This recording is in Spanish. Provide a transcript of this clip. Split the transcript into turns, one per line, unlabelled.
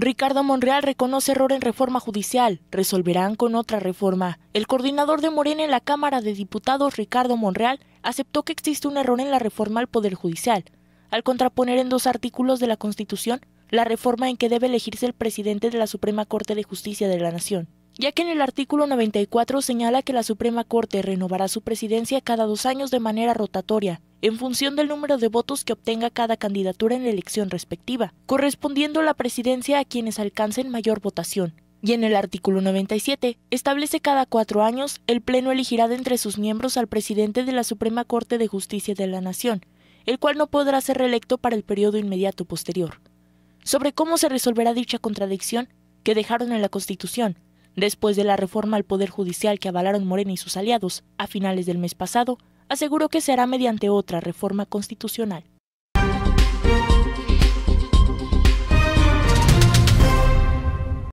Ricardo Monreal reconoce error en reforma judicial. Resolverán con otra reforma. El coordinador de Morena en la Cámara de Diputados, Ricardo Monreal, aceptó que existe un error en la reforma al Poder Judicial, al contraponer en dos artículos de la Constitución la reforma en que debe elegirse el presidente de la Suprema Corte de Justicia de la Nación, ya que en el artículo 94 señala que la Suprema Corte renovará su presidencia cada dos años de manera rotatoria, en función del número de votos que obtenga cada candidatura en la elección respectiva, correspondiendo la presidencia a quienes alcancen mayor votación. Y en el artículo 97 establece cada cuatro años el Pleno elegirá de entre sus miembros al presidente de la Suprema Corte de Justicia de la Nación, el cual no podrá ser reelecto para el periodo inmediato posterior. Sobre cómo se resolverá dicha contradicción que dejaron en la Constitución, después de la reforma al Poder Judicial que avalaron Morena y sus aliados a finales del mes pasado, aseguró que se hará mediante otra reforma constitucional.